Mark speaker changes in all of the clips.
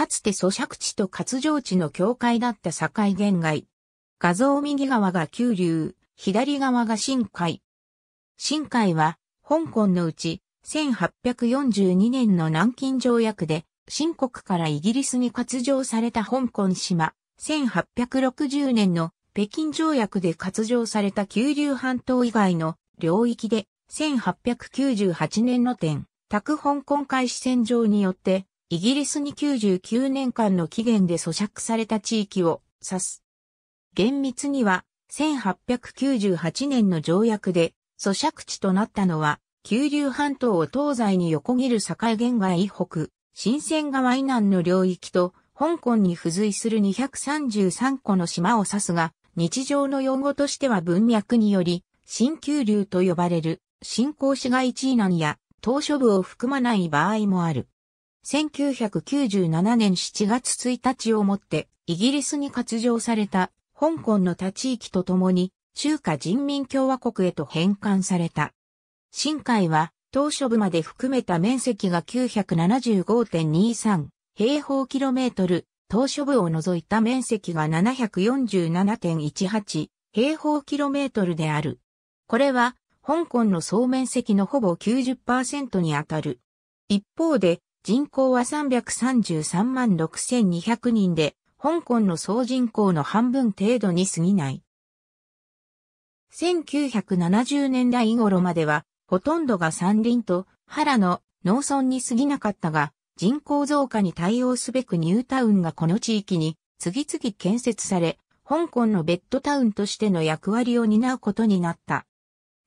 Speaker 1: かつて咀嚼地と活場地の境界だった境限外。画像右側が九流、左側が深海。深海は、香港のうち、1842年の南京条約で、新国からイギリスに割譲された香港島、1860年の北京条約で割譲された九流半島以外の領域で、1898年の点、宅香港海始線上によってイギリスに99年間の期限で咀嚼された地域を指す。厳密には1898年の条約で咀嚼地となったのは、九流半島を東西に横切る境原外以北、新鮮川以南の領域と、香港に付随する233個の島を指すが、日常の用語としては文脈により、新九流と呼ばれる、新興市街地以南や、島嶼部を含まない場合もある。1997年7月1日をもってイギリスに割譲された香港の他地域とともに中華人民共和国へと返還された。新海は島し部まで含めた面積が975.23平方キロメートル、島し部を除いた面積が747.18平方キロメートルである。これは香港の総面積のほぼ90%にあたる。一方で人口は333万6200人で、香港の総人口の半分程度に過ぎない。1970年代頃までは、ほとんどが山林と原の農村に過ぎなかったが、人口増加に対応すべくニュータウンがこの地域に次々建設され、香港のベッドタウンとしての役割を担うことになった。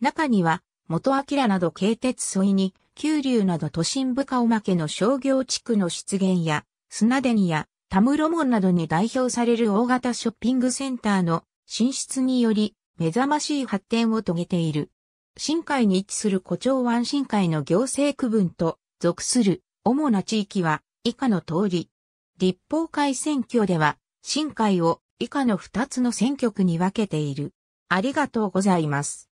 Speaker 1: 中には、元明など軽鉄沿いに九龍など都心部顔負けの商業地区の出現や、砂谷や田室門などに代表される大型ショッピングセンターの進出により、目覚ましい発展を遂げている。深海に位置する古町湾深海の行政区分と属する主な地域は以下の通り。立法会選挙では深海を以下の2つの選挙区に分けている。ありがとうございます。